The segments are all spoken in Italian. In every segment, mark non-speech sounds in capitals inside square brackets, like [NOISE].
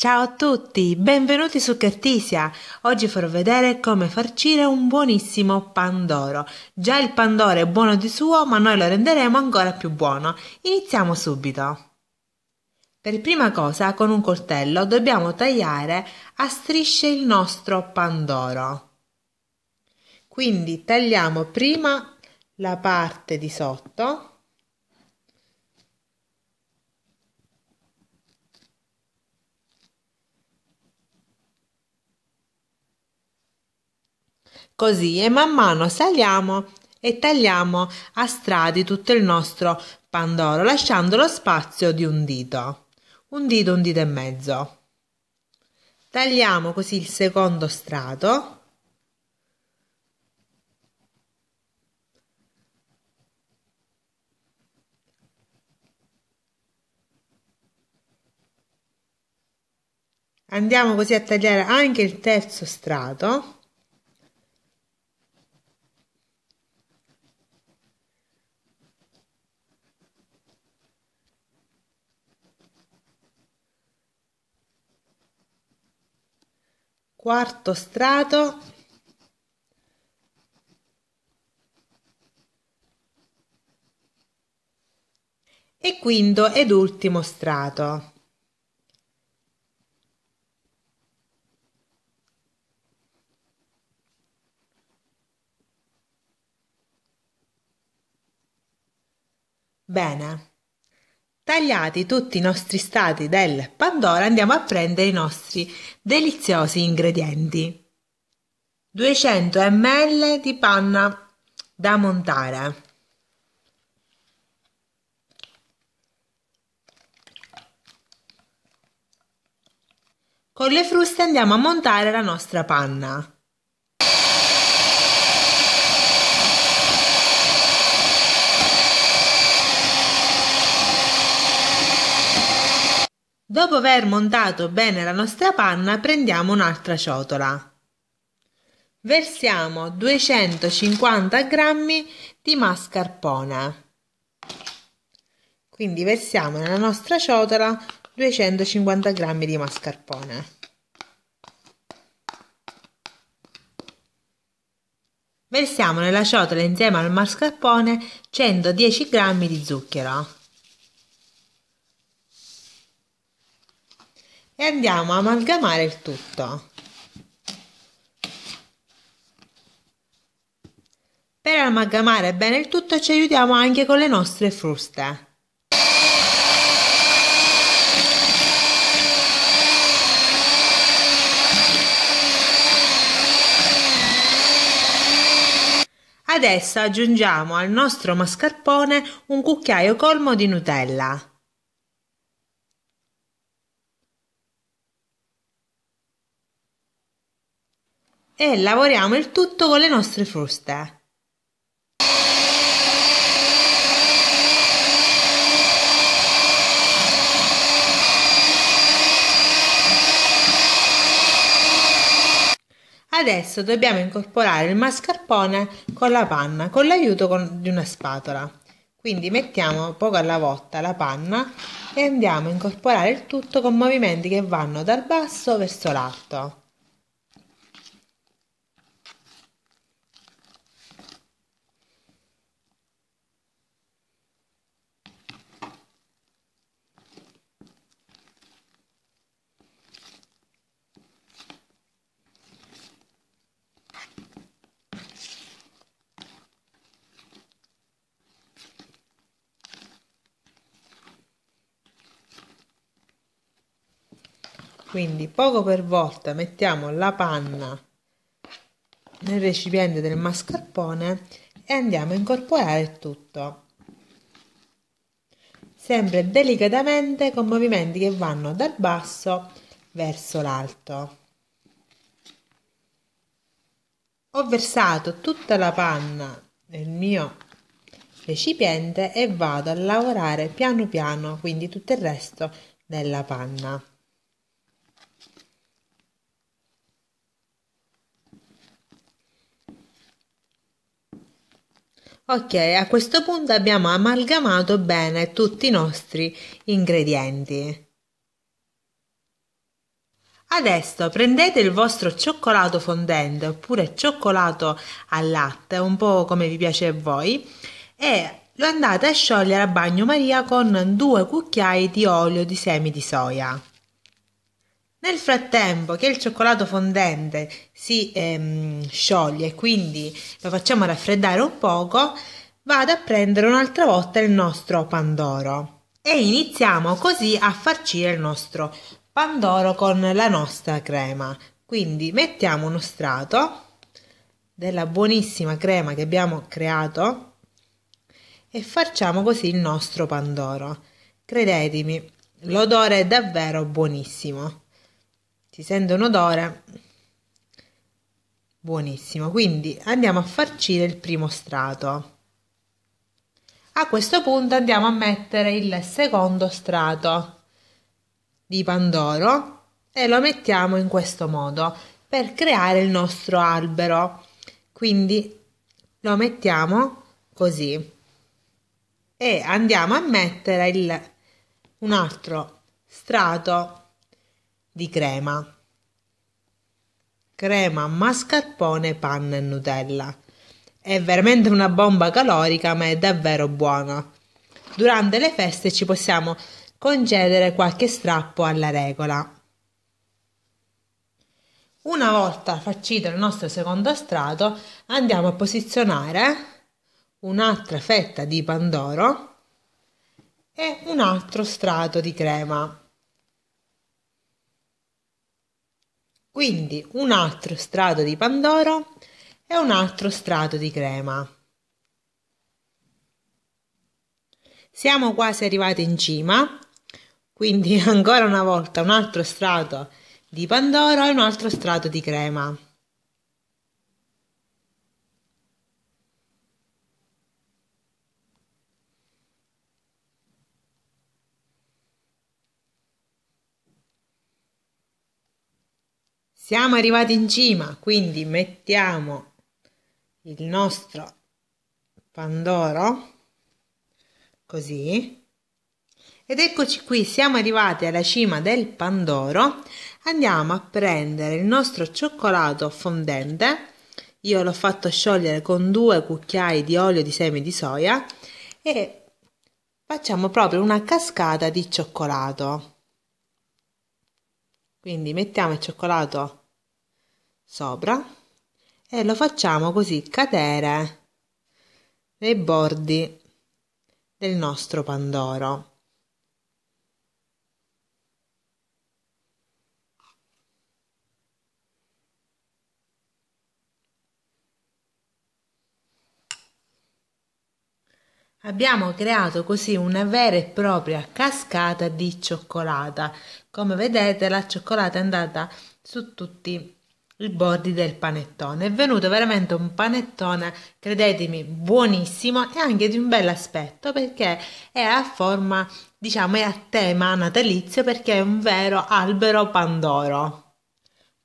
Ciao a tutti, benvenuti su Cartisia. Oggi farò vedere come farcire un buonissimo pandoro. Già il pandoro è buono di suo, ma noi lo renderemo ancora più buono. Iniziamo subito. Per prima cosa, con un coltello dobbiamo tagliare a strisce il nostro pandoro. Quindi tagliamo prima la parte di sotto così e man mano saliamo e tagliamo a strati tutto il nostro pandoro lasciando lo spazio di un dito un dito un dito e mezzo tagliamo così il secondo strato andiamo così a tagliare anche il terzo strato quarto strato e quinto ed ultimo strato. Bene. Tagliati tutti i nostri stati del Pandora andiamo a prendere i nostri deliziosi ingredienti. 200 ml di panna da montare. con le fruste andiamo a montare la nostra panna. Dopo aver montato bene la nostra panna, prendiamo un'altra ciotola. Versiamo 250 g di mascarpone. Quindi versiamo nella nostra ciotola 250 g di mascarpone. Versiamo nella ciotola insieme al mascarpone 110 g di zucchero. e andiamo a amalgamare il tutto. Per amalgamare bene il tutto ci aiutiamo anche con le nostre fruste. Adesso aggiungiamo al nostro mascarpone un cucchiaio colmo di Nutella. e lavoriamo il tutto con le nostre fruste. Adesso dobbiamo incorporare il mascarpone con la panna con l'aiuto con, di una spatola. Quindi mettiamo poco alla volta la panna e andiamo a incorporare il tutto con movimenti che vanno dal basso verso l'alto. quindi poco per volta mettiamo la panna nel recipiente del mascarpone e andiamo a incorporare tutto sempre delicatamente con movimenti che vanno dal basso verso l'alto ho versato tutta la panna nel mio recipiente e vado a lavorare piano piano quindi tutto il resto della panna Ok, a questo punto abbiamo amalgamato bene tutti i nostri ingredienti. Adesso prendete il vostro cioccolato fondente oppure cioccolato al latte, un po' come vi piace a voi, e lo andate a sciogliere a bagnomaria con due cucchiai di olio di semi di soia. Nel frattempo che il cioccolato fondente si ehm, scioglie e quindi lo facciamo raffreddare un poco, vado a prendere un'altra volta il nostro pandoro e iniziamo così a farcire il nostro pandoro con la nostra crema. Quindi mettiamo uno strato della buonissima crema che abbiamo creato e facciamo così il nostro pandoro. Credetemi, l'odore è davvero buonissimo si sente un odore buonissimo. Quindi andiamo a farcire il primo strato. A questo punto andiamo a mettere il secondo strato di pandoro e lo mettiamo in questo modo per creare il nostro albero. Quindi lo mettiamo così e andiamo a mettere il, un altro strato di crema. Crema, mascarpone, panna e Nutella. È veramente una bomba calorica, ma è davvero buona. Durante le feste ci possiamo concedere qualche strappo alla regola. Una volta faccito il nostro secondo strato, andiamo a posizionare un'altra fetta di pandoro e un altro strato di crema. Quindi un altro strato di Pandoro e un altro strato di crema. Siamo quasi arrivati in cima, quindi [LAUGHS] ancora una volta un altro strato di Pandoro e un altro strato di crema. Siamo arrivati in cima, quindi mettiamo il nostro pandoro così ed eccoci qui, siamo arrivati alla cima del Pandoro. Andiamo a prendere il nostro cioccolato fondente. Io l'ho fatto sciogliere con due cucchiai di olio di semi di soia e facciamo proprio una cascata di cioccolato. Quindi mettiamo il cioccolato sopra e lo facciamo così cadere nei bordi del nostro pandoro. Abbiamo creato così una vera e propria cascata di cioccolata. Come vedete la cioccolata è andata su tutti i bordi del panettone. È venuto veramente un panettone, credetemi, buonissimo e anche di un bel aspetto perché è a forma, diciamo, è a tema natalizio perché è un vero albero pandoro.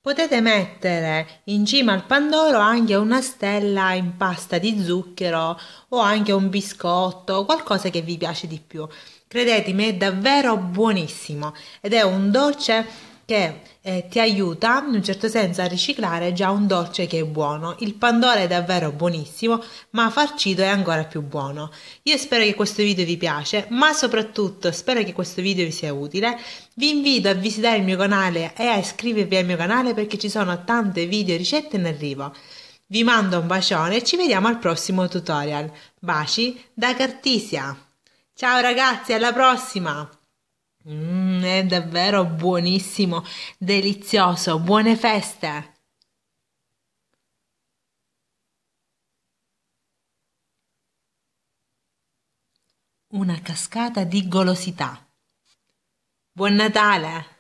Potete mettere in cima al pandoro anche una stella in pasta di zucchero o anche un biscotto, qualcosa che vi piace di più. Credetemi, è davvero buonissimo ed è un dolce che eh, ti aiuta in un certo senso a riciclare già un dolce che è buono. Il Pandora è davvero buonissimo, ma farcito è ancora più buono. Io spero che questo video vi piace, ma soprattutto spero che questo video vi sia utile. Vi invito a visitare il mio canale e a iscrivervi al mio canale perché ci sono tante video ricette in arrivo. Vi mando un bacione e ci vediamo al prossimo tutorial. Baci da Cartisia! Ciao ragazzi, alla prossima! Mm, è davvero buonissimo, delizioso, buone feste! Una cascata di golosità. Buon Natale!